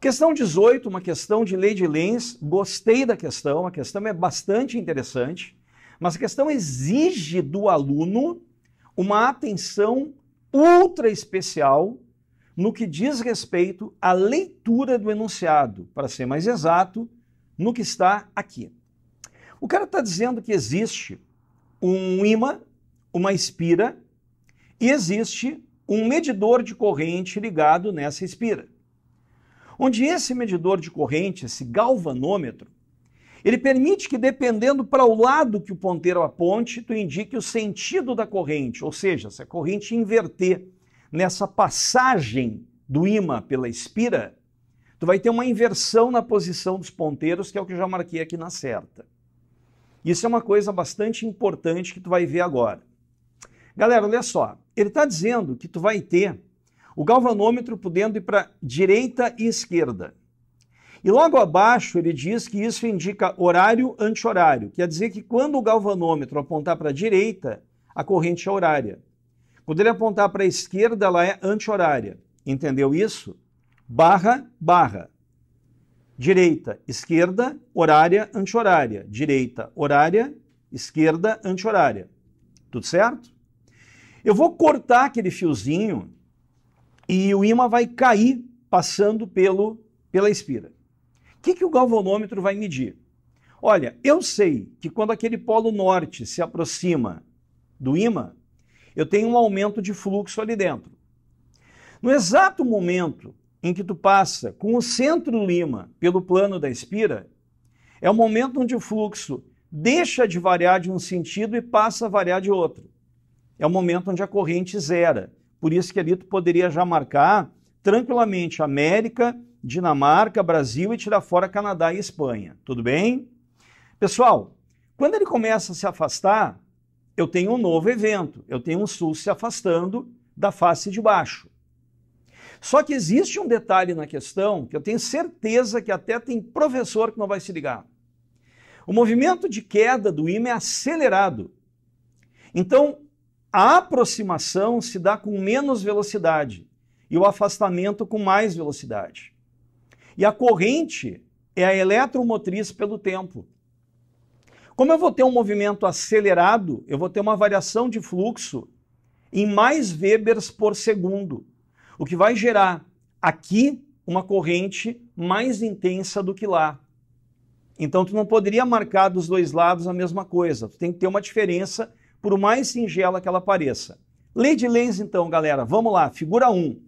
Questão 18, uma questão de lei de Lenz. Gostei da questão, a questão é bastante interessante, mas a questão exige do aluno uma atenção ultra especial no que diz respeito à leitura do enunciado, para ser mais exato, no que está aqui. O cara está dizendo que existe um imã, uma espira, e existe um medidor de corrente ligado nessa espira onde esse medidor de corrente, esse galvanômetro, ele permite que, dependendo para o lado que o ponteiro aponte, tu indique o sentido da corrente, ou seja, se a corrente inverter nessa passagem do imã pela espira, tu vai ter uma inversão na posição dos ponteiros, que é o que eu já marquei aqui na certa. Isso é uma coisa bastante importante que tu vai ver agora. Galera, olha só, ele está dizendo que tu vai ter o galvanômetro podendo ir para direita e esquerda. E logo abaixo ele diz que isso indica horário anti-horário, quer dizer que quando o galvanômetro apontar para a direita, a corrente é horária. Quando ele apontar para a esquerda, ela é anti-horária. Entendeu isso? Barra, barra. Direita, esquerda, horária, anti-horária. Direita, horária, esquerda, anti-horária. Tudo certo? Eu vou cortar aquele fiozinho e o ímã vai cair passando pelo, pela espira. O que, que o galvanômetro vai medir? Olha, eu sei que quando aquele polo norte se aproxima do ímã, eu tenho um aumento de fluxo ali dentro. No exato momento em que tu passa com o centro do ímã pelo plano da espira, é o momento onde o fluxo deixa de variar de um sentido e passa a variar de outro. É o momento onde a corrente zera. Por isso que ali tu poderia já marcar tranquilamente América, Dinamarca, Brasil e tirar fora Canadá e Espanha. Tudo bem? Pessoal, quando ele começa a se afastar, eu tenho um novo evento, eu tenho um sul se afastando da face de baixo. Só que existe um detalhe na questão que eu tenho certeza que até tem professor que não vai se ligar. O movimento de queda do ímã é acelerado. Então, a aproximação se dá com menos velocidade e o afastamento com mais velocidade. E a corrente é a eletromotriz pelo tempo. Como eu vou ter um movimento acelerado, eu vou ter uma variação de fluxo em mais Webers por segundo, o que vai gerar aqui uma corrente mais intensa do que lá. Então tu não poderia marcar dos dois lados a mesma coisa, tu tem que ter uma diferença por mais singela que ela pareça. Lei de leis, então, galera, vamos lá, figura 1.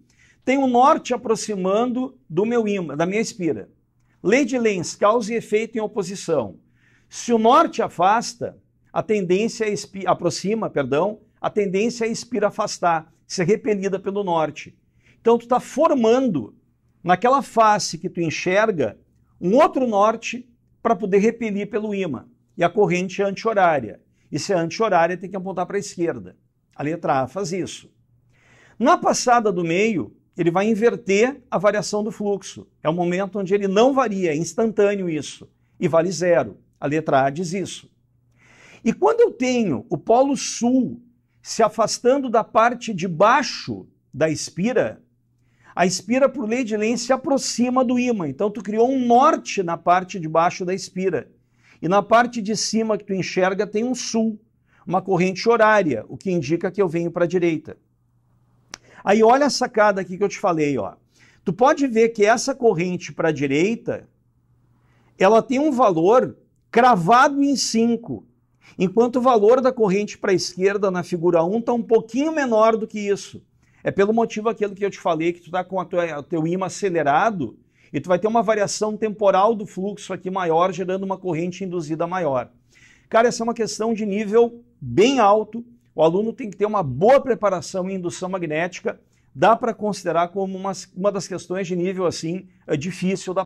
Tem o norte aproximando do meu ímã, da minha espira. Lei de Lenz, causa e efeito em oposição. Se o norte afasta, a tendência é aproxima, perdão, a tendência é a espira afastar, ser repelida pelo norte. Então tu está formando naquela face que tu enxerga um outro norte para poder repelir pelo ímã e a corrente anti-horária. E se é anti-horária, tem que apontar para a esquerda. A letra A faz isso. Na passada do meio, ele vai inverter a variação do fluxo. É o momento onde ele não varia, é instantâneo isso, e vale zero. A letra A diz isso. E quando eu tenho o polo sul se afastando da parte de baixo da espira, a espira, por lei de Lenz, se aproxima do ímã. Então, tu criou um norte na parte de baixo da espira. E na parte de cima que tu enxerga tem um sul, uma corrente horária, o que indica que eu venho para a direita. Aí olha a sacada aqui que eu te falei, ó. Tu pode ver que essa corrente para a direita, ela tem um valor cravado em 5, enquanto o valor da corrente para a esquerda na figura 1 está um pouquinho menor do que isso. É pelo motivo aquilo que eu te falei, que tu está com o teu imã acelerado e tu vai ter uma variação temporal do fluxo aqui maior, gerando uma corrente induzida maior. Cara, essa é uma questão de nível bem alto. O aluno tem que ter uma boa preparação em indução magnética. Dá para considerar como uma, uma das questões de nível assim é difícil da